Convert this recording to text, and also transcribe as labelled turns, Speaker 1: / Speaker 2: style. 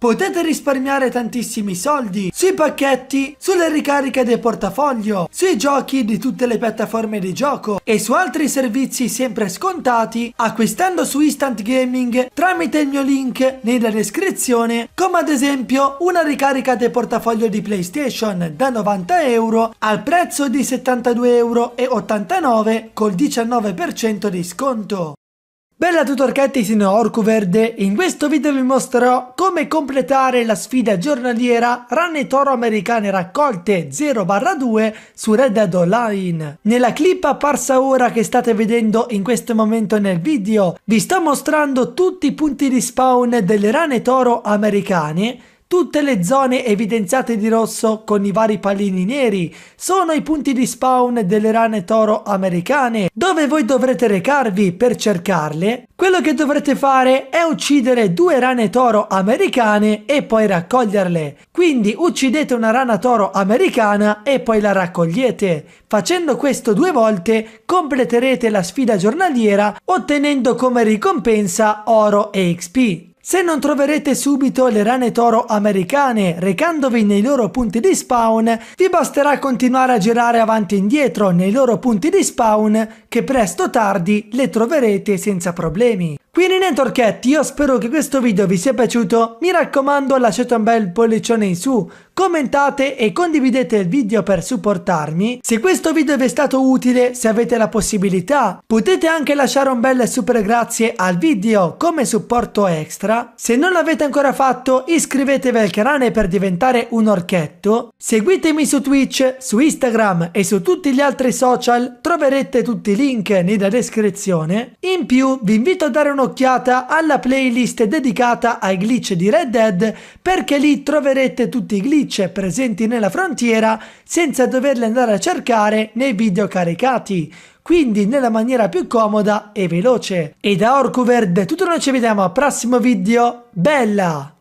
Speaker 1: potete risparmiare tantissimi soldi sui pacchetti, sulle ricariche del portafoglio, sui giochi di tutte le piattaforme di gioco e su altri servizi sempre scontati acquistando su Instant Gaming tramite il mio link nella descrizione come ad esempio una ricarica del portafoglio di PlayStation da 90 euro al prezzo di 72,89 euro col 19% di sconto. Bella a tutti orchetti, sono Orcoverde e in questo video vi mostrerò come completare la sfida giornaliera Rane Toro Americane Raccolte 0-2 su Red Dead Online. Nella clip apparsa ora che state vedendo in questo momento nel video, vi sto mostrando tutti i punti di spawn delle Rane Toro Americane Tutte le zone evidenziate di rosso con i vari pallini neri sono i punti di spawn delle rane toro americane dove voi dovrete recarvi per cercarle. Quello che dovrete fare è uccidere due rane toro americane e poi raccoglierle. Quindi uccidete una rana toro americana e poi la raccogliete. Facendo questo due volte completerete la sfida giornaliera ottenendo come ricompensa oro e XP. Se non troverete subito le rane toro americane recandovi nei loro punti di spawn, vi basterà continuare a girare avanti e indietro nei loro punti di spawn che presto o tardi le troverete senza problemi. Quindi niente orchetti, io spero che questo video vi sia piaciuto, mi raccomando lasciate un bel pollicione in su, commentate e condividete il video per supportarmi. Se questo video vi è stato utile, se avete la possibilità, potete anche lasciare un bel super grazie al video come supporto extra. Se non l'avete ancora fatto, iscrivetevi al canale per diventare un orchetto, seguitemi su Twitch, su Instagram e su tutti gli altri social, troverete tutti i link link nella descrizione. In più vi invito a dare un'occhiata alla playlist dedicata ai glitch di Red Dead perché lì troverete tutti i glitch presenti nella frontiera senza doverli andare a cercare nei video caricati quindi nella maniera più comoda e veloce. E da Orcoverd tutto, noi ci vediamo al prossimo video, bella!